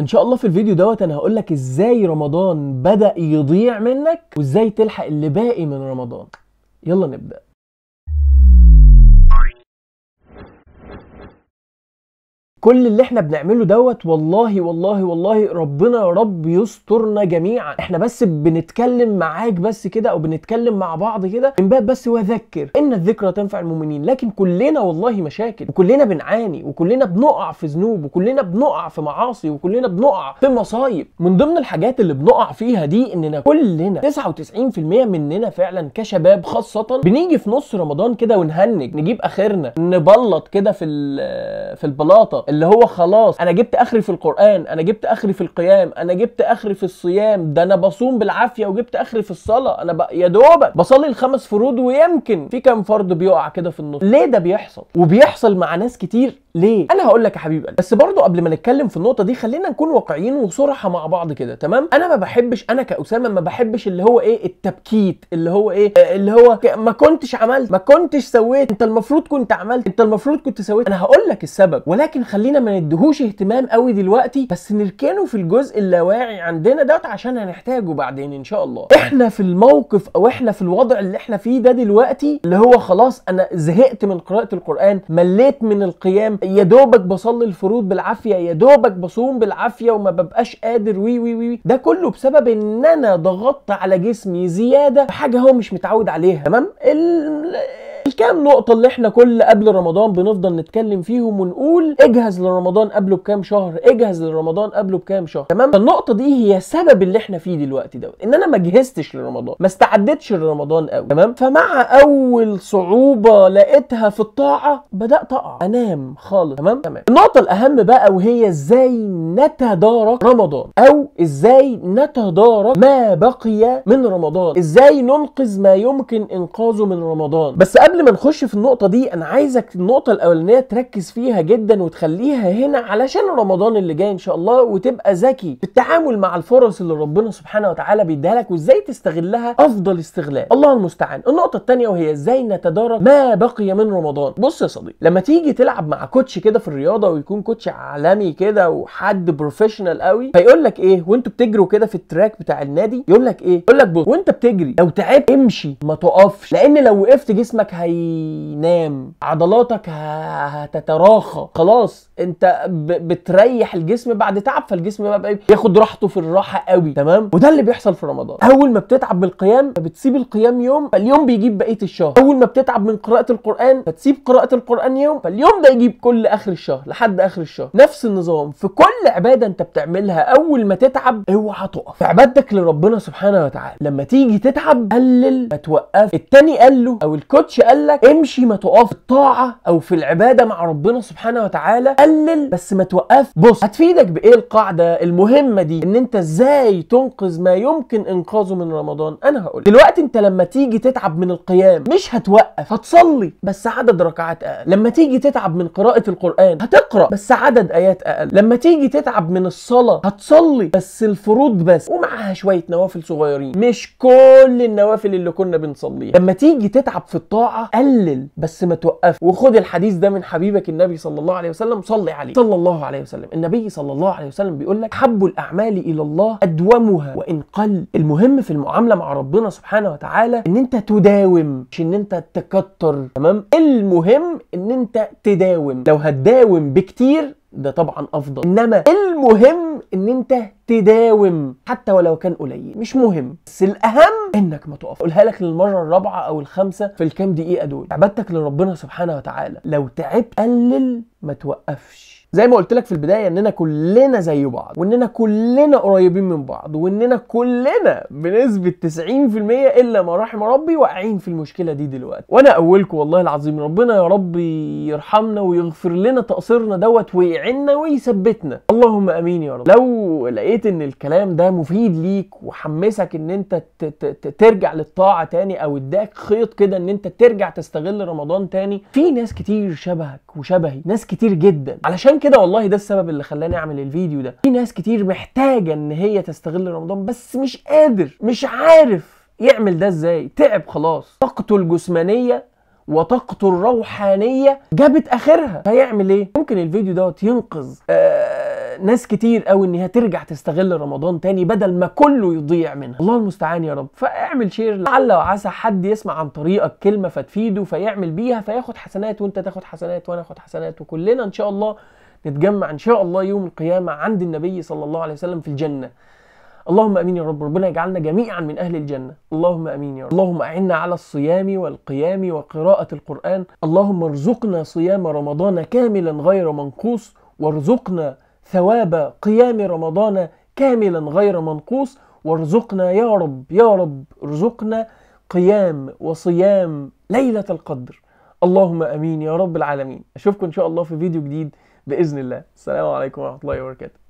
ان شاء الله في الفيديو دوت انا هقول لك ازاي رمضان بدا يضيع منك وازاي تلحق اللي باقي من رمضان يلا نبدا كل اللي احنا بنعمله دوت والله والله والله ربنا يا رب يسترنا جميعا احنا بس بنتكلم معاك بس كده او بنتكلم مع بعض كده من باب بس واذكر ان الذكرى تنفع المؤمنين لكن كلنا والله مشاكل وكلنا بنعاني وكلنا بنقع في ذنوب وكلنا بنقع في معاصي وكلنا بنقع في مصايب من ضمن الحاجات اللي بنقع فيها دي اننا كلنا 99% مننا فعلا كشباب خاصه بنيجي في نص رمضان كده ونهنج نجيب اخرنا نبلط كده في في البلاطه اللي هو خلاص انا جبت اخري في القران انا جبت اخري في القيام انا جبت اخري في الصيام ده انا بصوم بالعافيه وجبت اخري في الصلاه انا ب... يا دوبك بصلي الخمس فروض ويمكن في كام فرد بيقع كده في النص ليه ده بيحصل وبيحصل مع ناس كتير ليه انا هقول لك يا حبيب قلبي بس برضه قبل ما نتكلم في النقطه دي خلينا نكون واقعيين وصراحه مع بعض كده تمام انا ما بحبش انا كاسامه ما بحبش اللي هو ايه التبكيت اللي هو ايه اللي هو ما كنتش عملت ما كنتش سويت انت المفروض كنت عملت انت المفروض كنت سويت انا هقول لك السبب ولكن خلينا ما ندهوش اهتمام قوي دلوقتي بس نركنه في الجزء اللاواعي عندنا دوت عشان هنحتاجه بعدين ان شاء الله احنا في الموقف او احنا في الوضع اللي احنا فيه ده دلوقتي اللي هو خلاص انا زهقت من قراءه القران مليت من القيام يا دوبك بصلي الفروض بالعافيه يا دوبك بصوم بالعافيه وما ببقاش قادر وي وي وي ده كله بسبب ان انا ضغطت على جسمي زياده حاجه هو مش متعود عليها تمام النقطة اللي احنا كل قبل رمضان بنفضل نتكلم فيهم ونقول اجهز لرمضان قبله بكام شهر اجهز لرمضان قبله بكام شهر تمام فالنقطة دي هي سبب اللي احنا فيه دلوقتي دوت ان انا ما جهزتش لرمضان ما استعدتش لرمضان قوي تمام فمع اول صعوبة لقيتها في الطاعة بدأت اقع انام خالص تمام تمام النقطة الاهم بقى وهي ازاي نتدارك رمضان او ازاي نتدارك ما بقي من رمضان ازاي ننقذ ما يمكن انقاذه من رمضان بس قبل ما هنخش في النقطه دي انا عايزك النقطه الاولانيه تركز فيها جدا وتخليها هنا علشان رمضان اللي جاي ان شاء الله وتبقى ذكي في التعامل مع الفرص اللي ربنا سبحانه وتعالى بيديها لك وازاي تستغلها افضل استغلال الله المستعان النقطه الثانيه وهي ازاي نتدارك ما بقي من رمضان بص يا صديقي لما تيجي تلعب مع كوتش كده في الرياضه ويكون كوتش عالمي كده وحد بروفيشنال قوي فيقول لك ايه وانتوا بتجروا كده في التراك بتاع النادي يقول لك ايه يقول لك بص وانت بتجري لو تعبت امشي ما تقفش لان لو وقفت جسمك هي هينام عضلاتك هتتراخى خلاص انت بتريح الجسم بعد تعب فالجسم بقى بياخد راحته في الراحه قوي تمام وده اللي بيحصل في رمضان اول ما بتتعب من القيام فبتسيب القيام يوم فاليوم بيجيب بقيه الشهر اول ما بتتعب من قراءه القران فتسيب قراءه القران يوم فاليوم ده يجيب كل اخر الشهر لحد اخر الشهر نفس النظام في كل عباده انت بتعملها اول ما تتعب اوعى تقف في عبادتك لربنا سبحانه وتعالى لما تيجي تتعب قلل ما توقف التاني قال له او الكوتش قال لك امشي ما تقف في الطاعه او في العباده مع ربنا سبحانه وتعالى قلل بس ما توقف بص هتفيدك بايه القاعده المهمه دي ان انت ازاي تنقذ ما يمكن انقاذه من رمضان انا هقول دلوقتي انت لما تيجي تتعب من القيام مش هتوقف هتصلي بس عدد ركعات اقل لما تيجي تتعب من قراءه القران هتقرا بس عدد ايات اقل لما تيجي تتعب من الصلاه هتصلي بس الفروض بس ومعها شويه نوافل صغيرين مش كل النوافل اللي كنا بنصليها لما تيجي تتعب في الطاعه قلل بس ما توقف وخد الحديث ده من حبيبك النبي صلى الله عليه وسلم صلي عليه صلى الله عليه وسلم النبي صلى الله عليه وسلم بيقول لك حب الاعمال الى الله ادومها وان قل المهم في المعامله مع ربنا سبحانه وتعالى ان انت تداوم مش ان انت تكتر تمام المهم ان انت تداوم لو هتداوم بكتير ده طبعا افضل انما المهم ان انت تداوم حتى ولو كان قليل مش مهم بس الاهم انك ما تقف قولها لك للمره الرابعه او الخامسه في الكام دقيقه دول عبادتك لربنا سبحانه وتعالى لو تعبت قلل ما توقفش زي ما قلت لك في البدايه اننا كلنا زي بعض واننا كلنا قريبين من بعض واننا كلنا بنسبه 90% الا ما رحم ربي واقعين في المشكله دي دلوقتي وانا اولكم والله العظيم ربنا يا رب يرحمنا ويغفر لنا تقصيرنا دوت ويع يعنا ويثبتنا اللهم امين يا رب لو لقيت ان الكلام ده مفيد ليك وحمسك ان انت ترجع للطاعه تاني او اداك خيط كده ان انت ترجع تستغل رمضان تاني في ناس كتير شبهك وشبهي ناس كتير جدا علشان كده والله ده السبب اللي خلاني اعمل الفيديو ده في ناس كتير محتاجه ان هي تستغل رمضان بس مش قادر مش عارف يعمل ده ازاي تعب خلاص طاقته الجسمانيه وطاقته الروحانيه جابت اخرها فيعمل ايه ممكن الفيديو دوت ينقذ آه ناس كتير قوي ان هي ترجع تستغل رمضان تاني بدل ما كله يضيع منها الله المستعان يا رب فاعمل شير لعل وعسى حد يسمع عن طريقك كلمه فتفيده فيعمل بيها فياخد حسنات وانت تاخد حسنات وانا اخد حسنات وكلنا ان شاء الله نتجمع ان شاء الله يوم القيامه عند النبي صلى الله عليه وسلم في الجنه اللهم امين يا رب ربنا يجعلنا جميعا من اهل الجنه اللهم امين يا رب اللهم اعنا على الصيام والقيام وقراءه القران اللهم ارزقنا صيام رمضان كاملا غير منقوص وارزقنا ثواب قيام رمضان كاملا غير منقوص وارزقنا يا رب يا رب ارزقنا قيام وصيام ليله القدر اللهم امين يا رب العالمين اشوفكم ان شاء الله في فيديو جديد باذن الله السلام عليكم ورحمه الله وبركاته